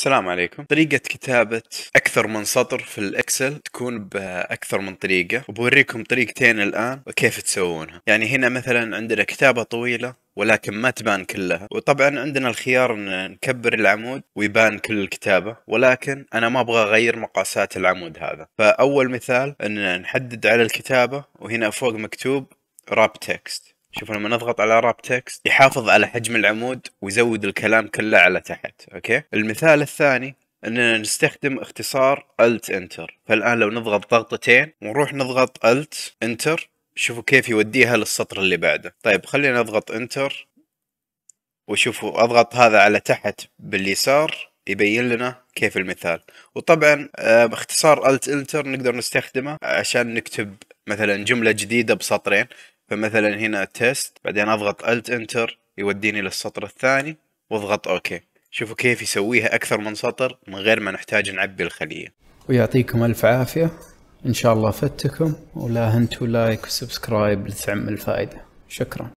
السلام عليكم طريقة كتابة أكثر من سطر في الإكسل تكون بأكثر من طريقة وبوريكم طريقتين الآن وكيف تسوونها يعني هنا مثلا عندنا كتابة طويلة ولكن ما تبان كلها وطبعا عندنا الخيار ان نكبر العمود ويبان كل الكتابة ولكن انا ما ابغى اغير مقاسات العمود هذا فاول مثال ان نحدد على الكتابة وهنا فوق مكتوب راب تكست شوف لما نضغط على راب تكست يحافظ على حجم العمود ويزود الكلام كله على تحت اوكي المثال الثاني اننا نستخدم اختصار الت انتر فالان لو نضغط ضغطتين ونروح نضغط الت انتر شوفوا كيف يوديها للسطر اللي بعده طيب خلينا نضغط انتر وشوفوا اضغط هذا على تحت باليسار يبين لنا كيف المثال وطبعا آه، باختصار الت انتر نقدر نستخدمه عشان نكتب مثلا جملة جديدة بسطرين فمثلا هنا تيست بعدين اضغط الت انتر يوديني للسطر الثاني واضغط اوكي شوفوا كيف يسويها اكثر من سطر من غير ما نحتاج نعبي الخليه ويعطيكم الف عافيه ان شاء الله فتكم ولا هنتوا لايك وسبسكرايب لتعم الفائده شكرا